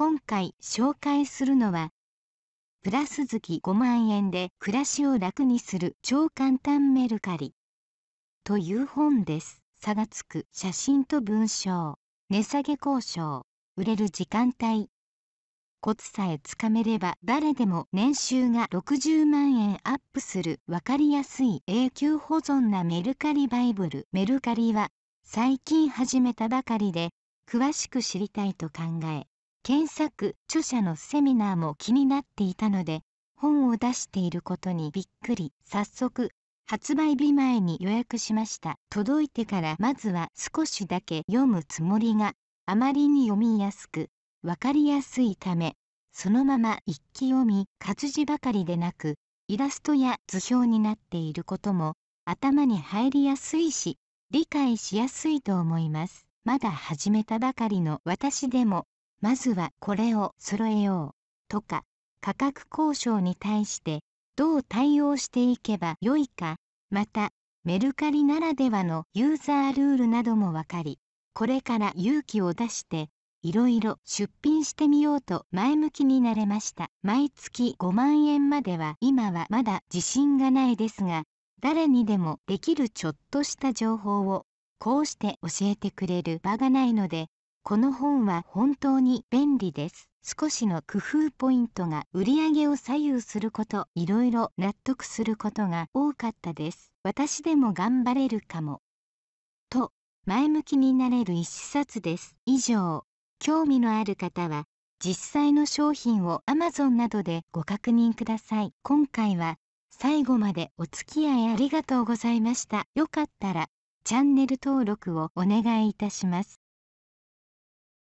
今回紹介するのはプラス月5万円で暮らしを楽にする超簡単メルカリという本です差がつく写真と文章値下げ交渉売れる時間帯コツさえつかめれば誰でも年収が60万円アップする分かりやすい永久保存なメルカリバイブルメルカリは最近始めたばかりで詳しく知りたいと考え検索著者のセミナーも気になっていたので本を出していることにびっくり早速発売日前に予約しました届いてからまずは少しだけ読むつもりがあまりに読みやすく分かりやすいためそのまま一気読み活字ばかりでなくイラストや図表になっていることも頭に入りやすいし理解しやすいと思いますまだ始めたばかりの私でもまずはこれを揃えようとか価格交渉に対してどう対応していけばよいかまたメルカリならではのユーザールールなども分かりこれから勇気を出していろいろ出品してみようと前向きになれました毎月5万円までは今はまだ自信がないですが誰にでもできるちょっとした情報をこうして教えてくれる場がないのでこの本は本当に便利です少しの工夫ポイントが売り上げを左右することいろいろ納得することが多かったです私でも頑張れるかもと前向きになれる一冊です以上興味のある方は実際の商品を Amazon などでご確認ください今回は最後までお付き合いありがとうございましたよかったらチャンネル登録をお願いいたします